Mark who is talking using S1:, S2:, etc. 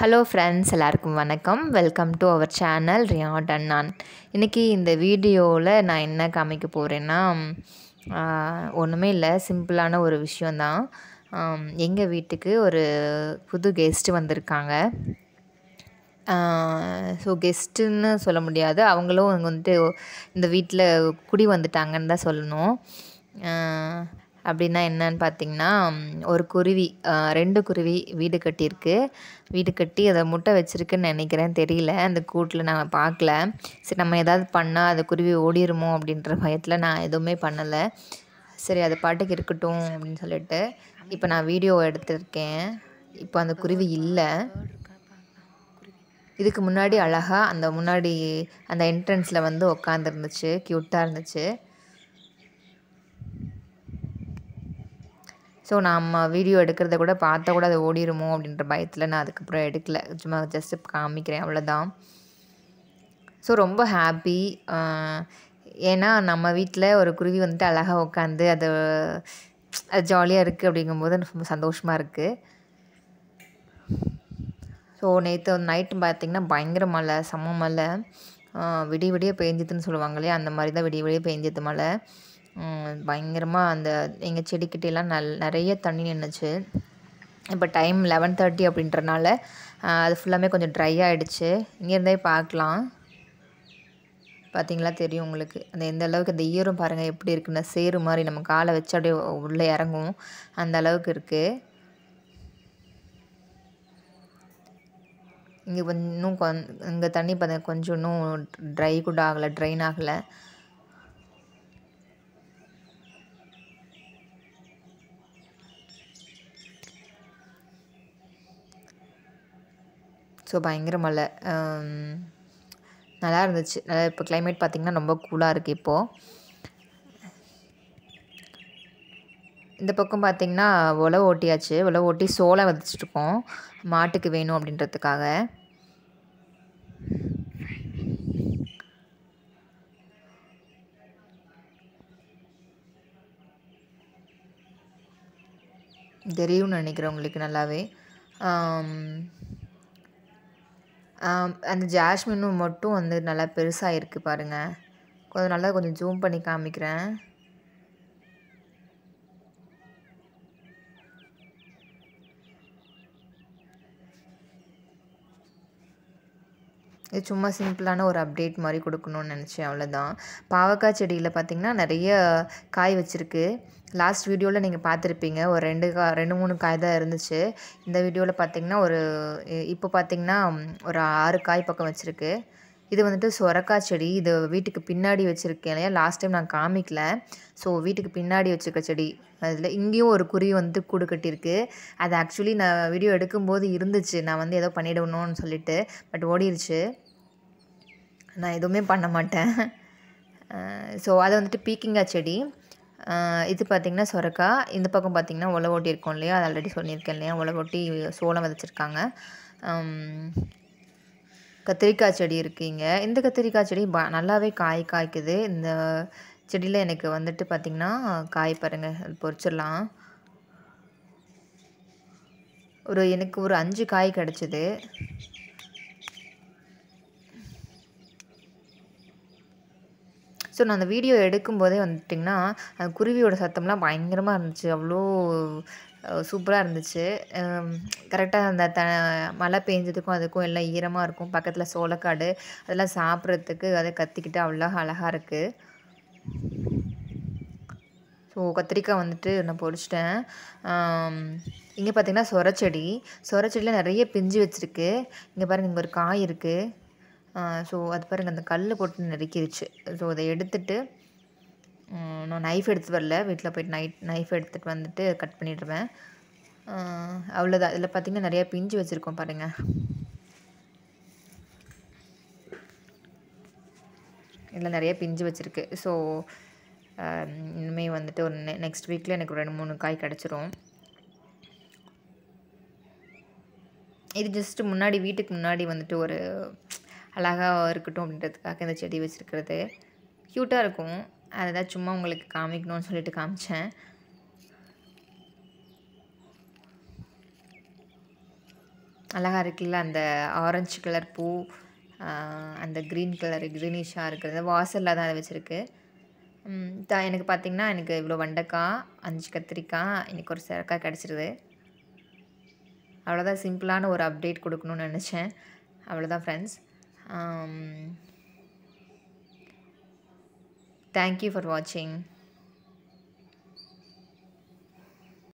S1: hello friends எல்லாருக்கும் வணக்கம் welcome to our channel ரியாட் அண்ட் நான் இன்றைக்கி இந்த வீடியோவில் நான் என்ன காமிக்க போகிறேன்னா ஒன்றுமே இல்லை சிம்பிளான ஒரு விஷயந்தான் எங்கள் வீட்டுக்கு ஒரு புது கெஸ்ட்டு வந்திருக்காங்க ஸோ கெஸ்ட்டுன்னு சொல்ல முடியாது அவங்களும் வந்துட்டு இந்த வீட்டில் குடி வந்துட்டாங்கன்னு தான் சொல்லணும் அப்படின்னா என்னன்னு பார்த்தீங்கன்னா ஒரு குருவி ரெண்டு குருவி வீடு கட்டியிருக்கு வீடு கட்டி அதை முட்டை வச்சுருக்குன்னு நினைக்கிறேன் தெரியல அந்த கூட்டில் நான் பார்க்கல சரி நம்ம எதாவது பண்ணால் அந்த குருவி ஓடிடுமோ அப்படின்ற பயத்தில் நான் எதுவுமே பண்ணலை சரி அது பாட்டுக்கு இருக்கட்டும் அப்படின்னு சொல்லிட்டு இப்போ நான் வீடியோ எடுத்திருக்கேன் இப்போ அந்த குருவி இல்லை இதுக்கு முன்னாடி அழகாக அந்த முன்னாடி அந்த என்ட்ரன்ஸில் வந்து உட்காந்துருந்துச்சு க்யூட்டாக இருந்துச்சு ஸோ நம்ம வீடியோ எடுக்கிறத கூட பார்த்தா கூட அது ஓடிடுமோ அப்படின்ற பயத்தில் நான் அதுக்கப்புறம் எடுக்கல சும்மா ஜஸ்ட்டு காமிக்கிறேன் அவ்வளோதான் ஸோ ரொம்ப ஹாப்பி ஏன்னா நம்ம வீட்டில் ஒரு குருவி வந்துட்டு அழகாக உட்காந்து அது அது ஜாலியாக இருக்குது அப்படிங்கும்போது ரொம்ப சந்தோஷமாக இருக்குது ஸோ நேற்று நைட்டு பார்த்திங்கன்னா பயங்கர மழை செம்ம மழை விடிய விடிய பெஞ்சிதுன்னு சொல்லுவாங்களே அந்த மாதிரி தான் விடிய விடிய பெஞ்சது மழை பயங்கரமாக அந்த எங்கள் எல்லாம் நல் நிறைய தண்ணி நின்றுச்சு இப்போ டைம் லெவன் தேர்ட்டி அப்படின்றனால அது ஃபுல்லாமே கொஞ்சம் ட்ரை ஆகிடுச்சு இங்கேருந்தே பார்க்கலாம் பார்த்தீங்களா தெரியும் உங்களுக்கு அந்த எந்த அளவுக்கு அந்த ஈரம் பாருங்கள் எப்படி இருக்குன்னா சேரு மாதிரி நம்ம காலை வச்சு அப்படியே உள்ளே இறங்கும் அந்த அளவுக்கு இருக்குது இங்கே கொஞ்சம் இன்னும் கொ இங்கே தண்ணி பார்த்தீங்க கொஞ்சம் இன்னும் ட்ரை கூட ஆகலை ட்ரைன் ஆகலை ஸோ பயங்கர மழை நல்லா இருந்துச்சு நல்லா இப்போ கிளைமேட் பார்த்திங்கன்னா ரொம்ப கூலாக இருக்குது இப்போது இந்த பக்கம் பார்த்திங்கன்னா உழவு ஓட்டியாச்சு உழவு ஓட்டி சோளம் விதைச்சிட்ருக்கோம் மாட்டுக்கு வேணும் அப்படின்றதுக்காக தெரியும்னு நினைக்கிறேன் உங்களுக்கு நல்லாவே அந்த ஜாஸ்மினும் மட்டும் வந்து நல்லா பெருசாக இருக்குது பாருங்கள் கொஞ்சம் நல்லா கொஞ்சம் ஜூம் பண்ணி காமிக்கிறேன் இது சும்மா சிம்பிளான ஒரு அப்டேட் மாதிரி கொடுக்கணும்னு நினச்சேன் அவ்வளோதான் பாவக்காய் செடியில் பார்த்திங்கன்னா நிறைய காய் வச்சுருக்கு லாஸ்ட் வீடியோவில் நீங்கள் பார்த்துருப்பீங்க ஒரு ரெண்டு கா ரெண்டு மூணு காய் தான் இருந்துச்சு இந்த வீடியோவில் பார்த்திங்கன்னா ஒரு இப்போ பார்த்திங்கன்னா ஒரு ஆறு காய் பக்கம் வச்சுருக்கு இது வந்துட்டு சொரக்காய் செடி இது வீட்டுக்கு பின்னாடி வச்சுருக்கேன் இல்லையா லாஸ்ட் டைம் நான் காமிக்கல ஸோ வீட்டுக்கு பின்னாடி வச்சுருக்க செடி அதில் இங்கேயும் ஒரு குருவி வந்து கூடு கட்டியிருக்கு அது ஆக்சுவலி நான் வீடியோ எடுக்கும்போது இருந்துச்சு நான் வந்து ஏதோ பண்ணிடணும்னு சொல்லிட்டு பட் ஓடிருச்சு நான் எதுவுமே பண்ண மாட்டேன் ஸோ அது வந்துட்டு பீக்கிங்காய் செடி இது பார்த்திங்கன்னா சொரக்காய் இந்த பக்கம் பார்த்திங்கன்னா ஒலை இருக்கோம் இல்லையா அது ஆல்ரெடி சொல்லியிருக்கேன் இல்லையா ஒலை ஓட்டி சோளம் விதைச்சிருக்காங்க கத்திரிக்காய் செடி இருக்குங்க இந்த கத்திரிக்காய் செடி ப நல்லாவே காய் காய்க்குது இந்த செடியில் எனக்கு வந்துட்டு பார்த்திங்கன்னா காய் பாருங்கள் பொறிச்சிடலாம் ஒரு எனக்கு ஒரு அஞ்சு காய் கிடச்சிது ஸோ நான் அந்த வீடியோ எடுக்கும்போதே வந்துட்டிங்கன்னா அந்த குருவியோட சத்தம்லாம் பயங்கரமாக இருந்துச்சு அவ்வளோ சூப்பராக இருந்துச்சு கரெக்டாக அந்த த மழை பெஞ்சதுக்கும் அதுக்கும் எல்லாம் ஈரமாக இருக்கும் பக்கத்தில் சோளக்காடு அதெல்லாம் சாப்பிட்றதுக்கு அதை கத்திக்கிட்டு அவ்வளோ அழகாக இருக்குது ஸோ கத்திரிக்காய் வந்துட்டு நான் பொறிச்சிட்டேன் இங்கே பார்த்திங்கன்னா சொரச்செடி சொரச்செடியில் நிறைய பிஞ்சு வச்சுருக்கு இங்கே பாருங்கள் இங்கே ஒரு காய் இருக்குது ஸோ அது பாருங்கள் அந்த கல் போட்டு நெருக்கிருச்சு ஸோ அதை எடுத்துட்டு நான் நைஃப் எடுத்து வரல வீட்டில் போய்ட்டு நைட் நைஃப் எடுத்துகிட்டு வந்துட்டு கட் பண்ணிடுவேன் அவ்வளோதான் இதில் பார்த்திங்கன்னா நிறையா பிஞ்சு வச்சுருக்கோம் பாருங்கள் இதில் நிறைய பிஞ்சு வச்சுருக்கு ஸோ இனிமேல் வந்துட்டு ஒரு நெ நெக்ஸ்ட் வீக்கில் எனக்கு ரெண்டு மூணு காய் கிடச்சிரும் இது ஜஸ்ட்டு முன்னாடி வீட்டுக்கு முன்னாடி வந்துட்டு ஒரு அழகாக இருக்கட்டும் அப்படின்றதுக்காக இந்த செடி வச்சுருக்கிறது க்யூட்டாக இருக்கும் அதை தான் சும்மா உங்களுக்கு காமிக்கணும்னு சொல்லிட்டு காமிச்சேன் அழகாக இருக்குல்ல அந்த ஆரஞ்சு கலர் பூ அந்த க்ரீன் கலர் க்ரீனிஷாக இருக்கிறது வாசலில் தான் அதை வச்சுருக்கு த எனக்கு பார்த்திங்கன்னா எனக்கு இவ்வளோ வெண்டைக்காய் அஞ்சு கத்திரிக்காய் எனக்கு ஒரு சிறக்காய் கிடச்சிருது அவ்வளோதான் சிம்பிளான ஒரு அப்டேட் கொடுக்கணும்னு நினச்சேன் அவ்வளோதான் friends um, thank you for watching